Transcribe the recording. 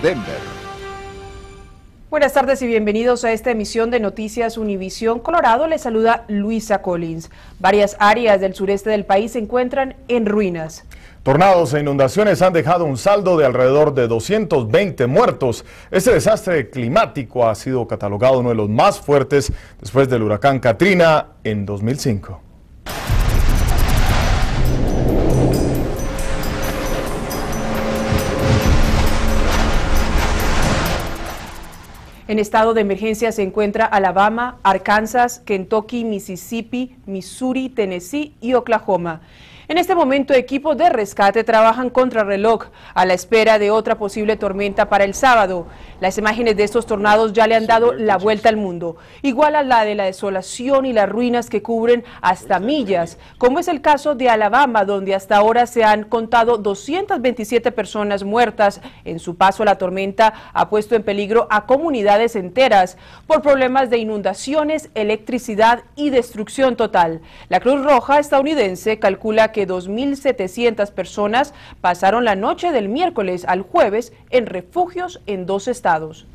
Denver. Buenas tardes y bienvenidos a esta emisión de Noticias Univisión Colorado. Les saluda Luisa Collins. Varias áreas del sureste del país se encuentran en ruinas. Tornados e inundaciones han dejado un saldo de alrededor de 220 muertos. Este desastre climático ha sido catalogado uno de los más fuertes después del huracán Katrina en 2005. En estado de emergencia se encuentra Alabama, Arkansas, Kentucky, Mississippi, Missouri, Tennessee y Oklahoma. En este momento equipos de rescate trabajan contra reloj a la espera de otra posible tormenta para el sábado. Las imágenes de estos tornados ya le han dado la vuelta al mundo, igual a la de la desolación y las ruinas que cubren hasta millas, como es el caso de Alabama, donde hasta ahora se han contado 227 personas muertas. En su paso la tormenta ha puesto en peligro a comunidades enteras por problemas de inundaciones, electricidad y destrucción total. La Cruz Roja estadounidense calcula que que 2.700 personas pasaron la noche del miércoles al jueves en refugios en dos estados.